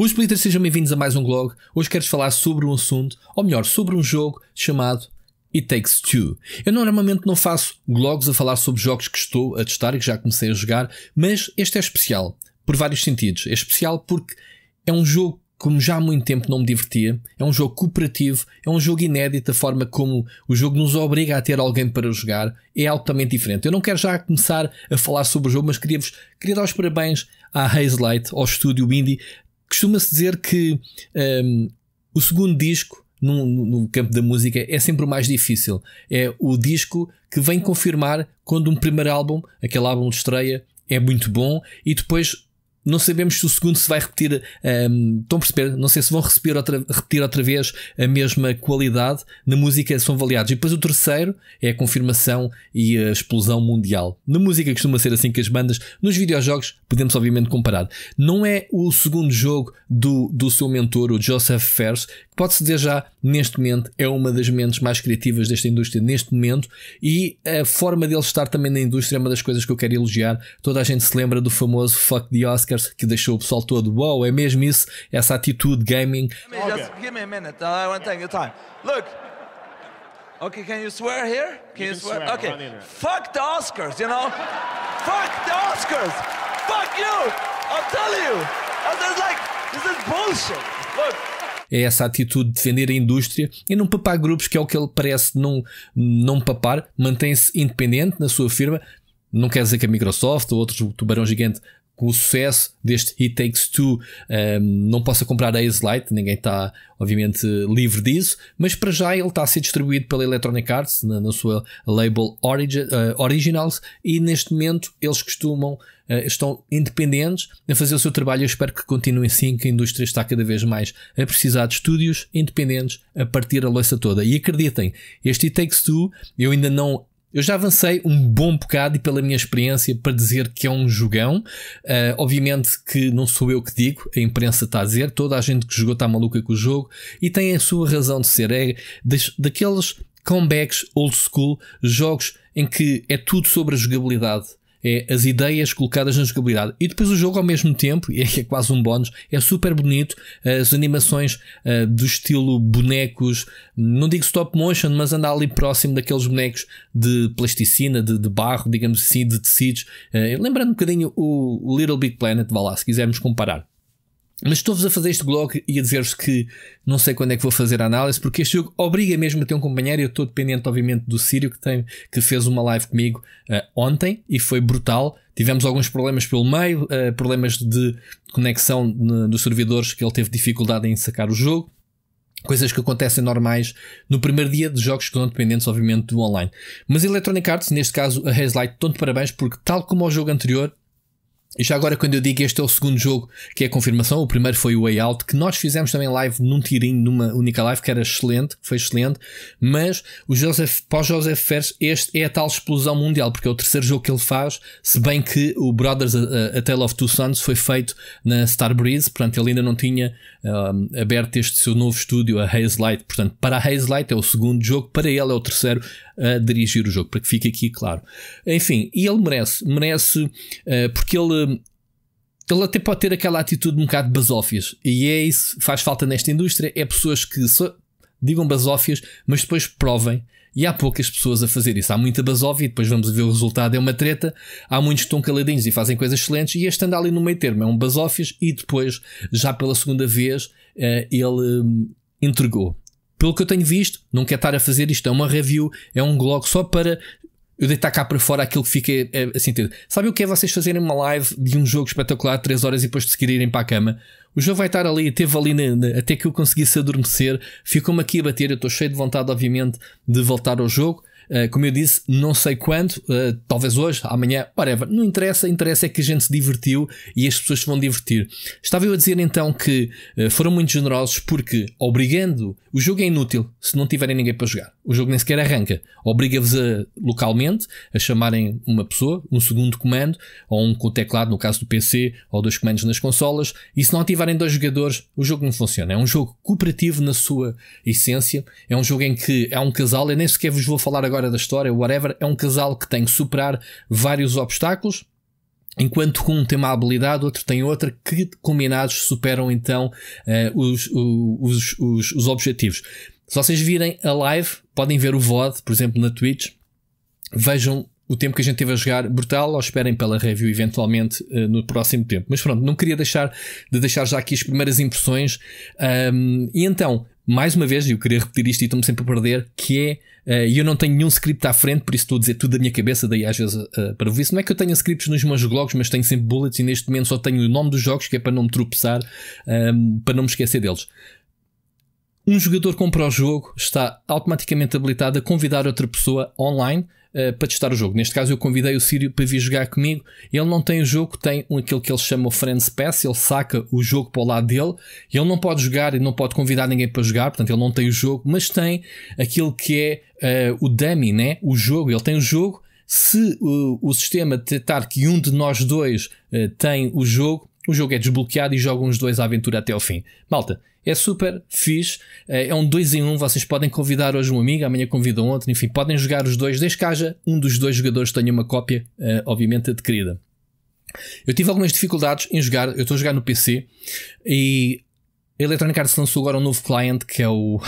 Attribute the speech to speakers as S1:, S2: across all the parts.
S1: Meus splitters, sejam bem-vindos a mais um blog. Hoje quero falar sobre um assunto, ou melhor, sobre um jogo chamado It Takes Two. Eu normalmente não faço blogs a falar sobre jogos que estou a testar e que já comecei a jogar, mas este é especial, por vários sentidos. É especial porque é um jogo como já há muito tempo não me divertia, é um jogo cooperativo, é um jogo inédito, a forma como o jogo nos obriga a ter alguém para jogar é altamente diferente. Eu não quero já começar a falar sobre o jogo, mas queria, queria dar os parabéns à Hazelight, ao estúdio Indie, Costuma-se dizer que um, o segundo disco no, no, campo da música é sempre o mais difícil. É o disco que vem confirmar quando um primeiro álbum, aquele álbum de estreia, é muito bom e depois não sabemos se o segundo se vai repetir. Um, ehm, estão a perceber? Não sei se vão receber outra, repetir outra vez a mesma qualidade. Na música são avaliados. E depois o terceiro é a confirmação e a explosão mundial. Na música costuma ser assim que as bandas. Nos videojogos podemos, obviamente, comparar. Não é o segundo jogo do, do seu mentor, o Joseph Fers pode-se dizer já, neste momento, é uma das mentes mais criativas desta indústria, neste momento, e a forma dele estar também na indústria é uma das coisas que eu quero elogiar. Toda a gente se lembra do famoso fuck the Oscars, que deixou o pessoal todo, wow, é mesmo isso, essa atitude gaming. Give me Look, Okay, can you swear here? Can you, you can swear? swear? Okay. Fuck the Oscars, you know? Fuck the Oscars! Fuck you! I'll tell you! And there's like, this is bullshit! Look, é essa atitude de defender a indústria e não papar grupos, que é o que ele parece não, não papar, mantém-se independente na sua firma. Não quer dizer que a Microsoft ou outros tubarão gigante com o sucesso deste It Takes Two, um, não possa comprar a Ace Light, ninguém está, obviamente, livre disso, mas para já ele está a ser distribuído pela Electronic Arts na, na sua label Origi uh, Originals e neste momento eles costumam. Uh, estão independentes a fazer o seu trabalho. Eu espero que continuem assim, que a indústria está cada vez mais a precisar de estúdios independentes a partir da loja toda. E acreditem, este It Takes Two, eu ainda não eu já avancei um bom bocado e pela minha experiência para dizer que é um jogão. Uh, obviamente que não sou eu que digo, a imprensa está a dizer, toda a gente que jogou está maluca com o jogo e tem a sua razão de ser. É daqueles comebacks old school, jogos em que é tudo sobre a jogabilidade é as ideias colocadas na jogabilidade. E depois o jogo, ao mesmo tempo, e é, é quase um bónus, é super bonito. As animações uh, do estilo bonecos, não digo stop motion, mas andar ali próximo daqueles bonecos de plasticina, de, de barro, digamos assim, de tecidos. Uh, lembrando um bocadinho o Little Big Planet, vá lá, se quisermos comparar. Mas estou-vos a fazer este blog e a dizer-vos que não sei quando é que vou fazer a análise, porque este jogo obriga mesmo a ter um companheiro. Eu estou dependente, obviamente, do Sírio, que, tem, que fez uma live comigo uh, ontem e foi brutal. Tivemos alguns problemas pelo meio, uh, problemas de conexão dos servidores, que ele teve dificuldade em sacar o jogo. Coisas que acontecem normais no primeiro dia de jogos que são dependentes, obviamente, do online. Mas Electronic Arts, neste caso a Hazelight, estão de parabéns porque, tal como ao jogo anterior, e Já agora, quando eu digo este é o segundo jogo que é a confirmação, o primeiro foi o Way Out, que nós fizemos também live num tirinho, numa única live, que era excelente, foi excelente, mas o Joseph, para o Joseph Ferris, este é a tal explosão mundial, porque é o terceiro jogo que ele faz, se bem que o Brothers A, a Tale of Two Sons foi feito na Starbreeze, portanto ele ainda não tinha um, aberto este seu novo estúdio, a Haze Light, portanto para a Haze Light é o segundo jogo, para ele é o terceiro a dirigir o jogo, para que fique aqui claro. Enfim, e ele merece, merece, uh, porque ele Hum, ele até pode ter aquela atitude um bocado basófias. E é isso que faz falta nesta indústria. É pessoas que só digam basófias, mas depois provem. E há poucas pessoas a fazer isso. Há muita basófia e depois vamos ver o resultado. É uma treta. Há muitos que estão caladinhos e fazem coisas excelentes. E este anda ali no meio termo. É um basófias e depois, já pela segunda vez, eh, ele hum, entregou. Pelo que eu tenho visto, não quer estar a fazer isto. É uma review, é um blog só para eu deitar cá para fora aquilo que fica a, a Sabe o que é vocês fazerem uma live de um jogo espetacular 3 horas e depois de seguir irem para a cama? O jogo vai estar ali, teve ali na, na, até que eu conseguisse adormecer, ficou-me aqui a bater, eu estou cheio de vontade, obviamente, de voltar ao jogo. Eh, como eu disse, não sei quando, eh, talvez hoje, amanhã, whatever. Não interessa, interessa é que a gente se divertiu e as pessoas se vão divertir. Estava eu a dizer então que eh, foram muito generosos porque, obrigando, o jogo é inútil se não tiverem ninguém para jogar. O jogo nem sequer arranca. Obriga-vos a, localmente a chamarem uma pessoa, um segundo comando, ou um com o teclado, no caso do PC, ou dois comandos nas consolas, e se não ativarem dois jogadores, o jogo não funciona. É um jogo cooperativo na sua essência, é um jogo em que há um casal, eu nem sequer vos vou falar agora agora da história, whatever, é um casal que tem que superar vários obstáculos. Enquanto um tem uma habilidade, outro tem outra, que combinados superam então eh, os, os, os, os objetivos. Se vocês virem a live, podem ver o VOD, por exemplo, na Twitch. Vejam o tempo que a gente teve a jogar brutal ou esperem pela review eventualmente uh, no próximo tempo. Mas pronto, não queria deixar de deixar já aqui as primeiras impressões. Um, e então, mais uma vez, eu queria repetir isto e estou-me sempre a perder, que é, eh, e uh, eu não tenho nenhum script à frente, por isso estou a dizer tudo da minha cabeça, daí às vezes uh, para isso. Não é que eu tenha scripts nos meus blogs, mas tenho sempre bullets e neste momento só tenho o nome dos jogos, que é para não me tropeçar, um, ehm, para não me esquecer deles. Um jogador compra o jogo, está automaticamente habilitado a convidar outra pessoa online eh, para testar o jogo. Neste caso, eu convidei o Sírio para vir jogar comigo. Ele não tem o jogo, tem aquilo que ele chama o Friends Pass. Ele saca o jogo para o lado dele. Ele não pode jogar e não pode convidar ninguém para jogar, portanto, ele não tem o jogo, mas tem aquilo que é uh, o dummy, né? o jogo. Ele tem o jogo. Se o, o sistema detectar que um de nós dois eh, tem o jogo, o jogo é desbloqueado e jogam os dois à aventura até ao fim. Malta, é super fixe, eh, é um 2 em 1, um, vocês podem convidar hoje um amigo, amanhã convidam outro, enfim, podem jogar os dois, desde que haja um dos dois jogadores tenha uma cópia, eh, obviamente, adquirida. Eu tive algumas dificuldades em jogar, eu estou a jogar no PC e a Electronic Arts lançou agora um novo cliente que é o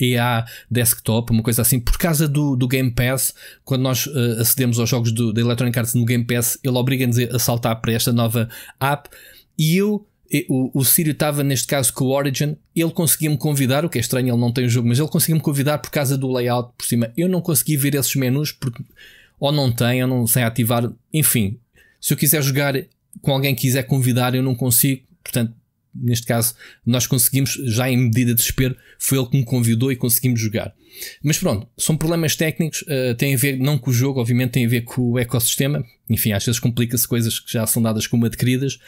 S1: EA Desktop, uma coisa assim, por causa do, do Game Pass. Quando nós uh, acedemos aos jogos do, da Electronic Arts no Game Pass, ele obriga-nos a saltar para esta nova app. E eu, o, o Sírio estava neste caso com o Origin, ele conseguia-me convidar, o que é estranho, ele não tem o jogo, mas ele conseguia-me convidar por causa do layout por cima. Eu não consegui ver esses menus porque ou não tem, ou não sei ativar, enfim. Se eu quiser jogar com alguém que quiser convidar, eu não consigo, portanto, neste caso, nós conseguimos, já em medida de desespero, foi ele que me convidou e conseguimos jogar. Mas pronto, são problemas técnicos, uh, têm a ver não com o jogo, obviamente têm a ver com o ecossistema, enfim, às vezes complica-se coisas que já são dadas como adquiridas,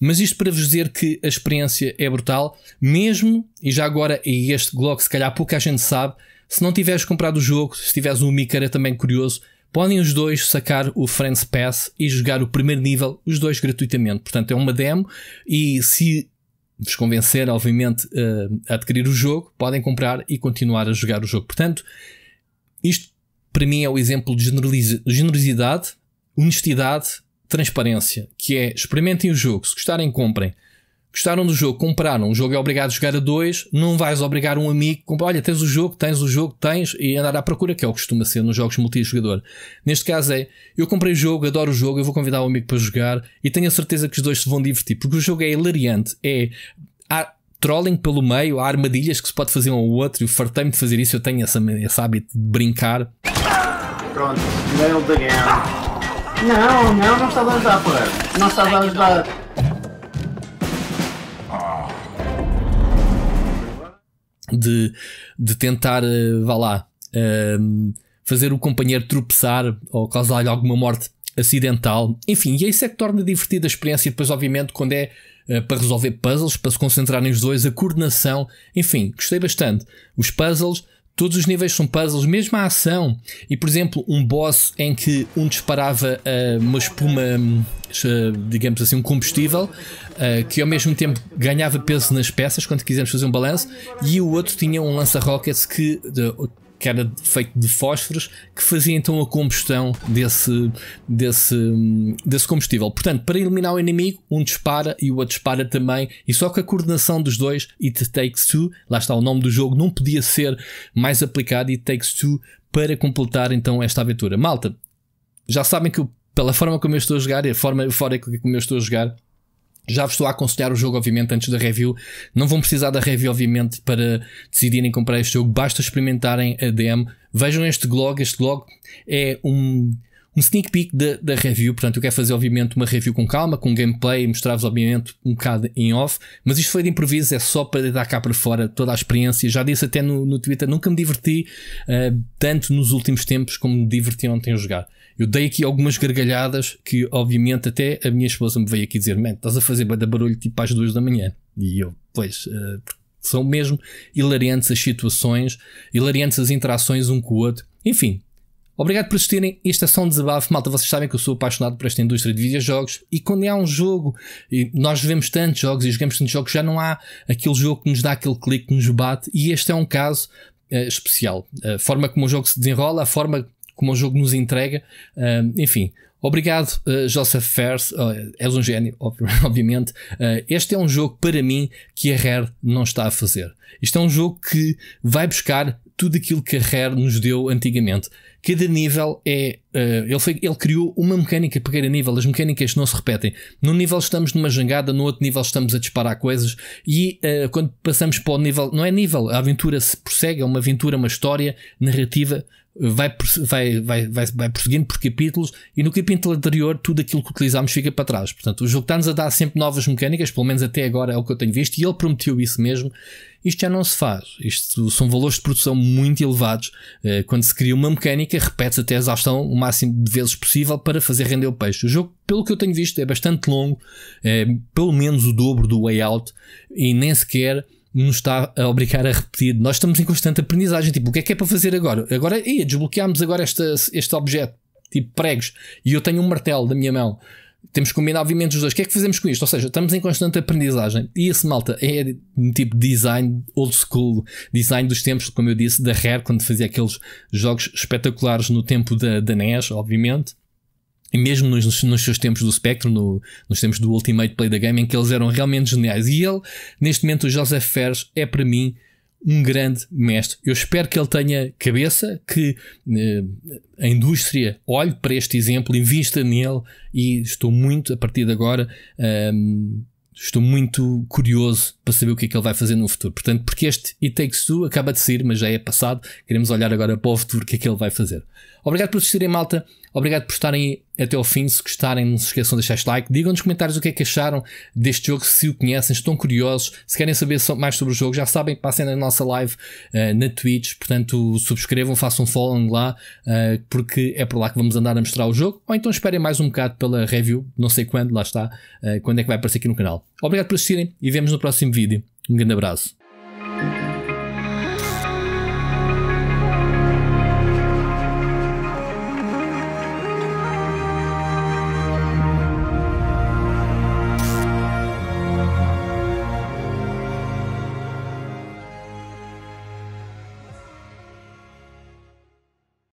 S1: mas isto para vos dizer que a experiência é brutal, mesmo, e já agora, e este Glock se calhar pouca gente sabe, se não tiveres comprado o jogo, se tiveres um Micara também curioso, podem os dois sacar o Friends Pass e jogar o primeiro nível, os dois gratuitamente. Portanto, é uma demo e se vos convencer, obviamente, eh, a adquirir o jogo, podem comprar e continuar a jogar o jogo. Portanto, isto para mim é o exemplo de generosidade, honestidade, transparência, que é experimentem o jogo, se gostarem, comprem gostaram do jogo, compraram. O jogo é obrigado a jogar a dois, não vais obrigar um amigo. Comprar, Olha, tens o jogo, tens o jogo, tens, e andar à procura, que é o que costuma ser nos jogos multijogador. Neste caso é, eu comprei o jogo, adoro o jogo, eu vou convidar um amigo para jogar e tenho a certeza que os dois se vão divertir, porque o jogo é hilariante, é. Há, trolling pelo meio, há armadilhas que se pode fazer um ao outro, e fartei-me de fazer isso, eu tenho essa, esse hábito de brincar. Pronto, nailed again. Não, não, não estás a ajudar, pô. Não estás a ajudar. de, de tentar, eh, vá lá, ehm, fazer o companheiro tropeçar ou causar-lhe alguma morte acidental. Enfim, e é isso é que torna divertida a experiência. E depois, obviamente, quando é uh, para resolver puzzles, para se concentrarem os dois, a coordenação. Enfim, gostei bastante. Os puzzles Todos os níveis são puzzles, mesmo a ação. E por exemplo, um boss em que um disparava uh, uma espuma, uh, digamos assim, um combustível, uh, que ao mesmo tempo ganhava peso nas peças quando quisermos fazer um balanço, e o outro tinha um lança-rockets que que era feito de fósforos, que fazia então a combustão desse, desse, desse combustível. Portanto, para eliminar o inimigo, um dispara e o outro dispara também, e só que a coordenação dos dois, It Takes Two, lá está o nome do jogo, não podia ser mais aplicado, It Takes Two, para completar então esta aventura. Malta, já sabem que pela forma como eu estou a jogar e a forma fora como eu estou a jogar, já vos estou a aconselhar o jogo, obviamente, antes da review. Não vão precisar da review, obviamente, para decidirem comprar este jogo. Basta experimentarem a DM. Vejam este blog. Este blog é um, um sneak peek da, da review. Portanto, eu quero fazer, obviamente, uma review com calma, com gameplay, mostrar-vos, obviamente, um bocado em off. Mas isto foi de improviso, é só para dar cá para fora toda a experiência. Já disse até no, no Twitter, nunca me diverti uh, tanto nos últimos tempos como me diverti ontem a jogar. Eu dei aqui algumas gargalhadas que, obviamente, até a minha esposa me veio aqui dizer: Man, estás a fazer bada barulho tipo às duas da manhã. E eu, pois, uh, são mesmo hilariantes as situações, hilariantes as interações um com o outro. Enfim, obrigado por assistirem. esta é só um desabafo. Malta, vocês sabem que eu sou apaixonado por esta indústria de videojogos. E quando há um jogo, e nós vemos tantos jogos e jogamos tantos jogos, já não há aquele jogo que nos dá aquele clique que nos bate. E este é um caso. Uh, especial. A forma como o jogo se desenrola, a forma como o jogo nos entrega. Uh, enfim, Obrigado, uh, Joseph Fers, Uh, oh, és um gênio, obviamente. Uh, este é um jogo, para mim, que a Rare não está a fazer. Isto é um jogo que vai buscar tudo aquilo que a Rare nos deu antigamente. Cada nível é. Uh, ele, foi, ele criou uma mecânica para cada nível. As mecânicas não se repetem. Num nível estamos numa jangada, no outro nível estamos a disparar coisas. E quando passamos para o nível. Não é nível, a aventura se prossegue, é uma aventura, uma história narrativa vai, vai, vai, vai, vai prosseguindo por capítulos e no capítulo anterior tudo aquilo que utilizámos fica para trás. Portanto, o jogo está-nos a dar sempre novas mecânicas, pelo menos até agora é o que eu tenho visto, e ele prometeu isso mesmo. Isto já não se faz. Isto são valores de produção muito elevados. Eh, quando se cria uma mecânica, repete-se até a exaustão o máximo de vezes possível para fazer render o peixe. O jogo, pelo que eu tenho visto, é bastante longo, é pelo menos o dobro do way out e nem sequer nos está a obrigar a repetir. Nós estamos em constante aprendizagem. Tipo, o que é que é para fazer agora? Agora, ia desbloqueámos agora este este objeto, tipo pregos, e eu tenho um martelo da minha mão. Temos que combinar movimentos os dois. O que é que fazemos com isto? Ou seja, estamos em constante aprendizagem. E esse malta é um tipo de design old school, design dos tempos, como eu disse, da Rare, quando fazia aqueles jogos espetaculares no tempo da, da NES, obviamente mesmo nos, nos, seus tempos do Spectrum, no, nos tempos do Ultimate Play the Game, em que eles eram realmente geniais. E ele, neste momento, o Joseph Ferres é para mim um grande mestre. Eu espero que ele tenha cabeça, que eh, a indústria olhe para este exemplo, invista nele e estou muito, a partir de agora, um, ehm, estou muito curioso para saber o que é que ele vai fazer no futuro. Portanto, porque este It Takes Two acaba de sair, mas já é passado, queremos olhar agora para o futuro, o que é que ele vai fazer. Obrigado por assistirem, malta. Obrigado por estarem até ao fim. Se gostarem, não se esqueçam de deixar like. Digam nos comentários o que é que acharam deste jogo, se o conhecem, estão curiosos, se querem saber mais sobre o jogo, já sabem, passem na nossa live uh, na Twitch. Portanto, subscrevam, façam um follow lá, uh, porque é por lá que vamos andar a mostrar o jogo. Ou então esperem mais um bocado pela review, não sei quando, lá está, uh, quando é que vai aparecer aqui no canal. Obrigado por assistirem e vemos no próximo vídeo. Um grande abraço.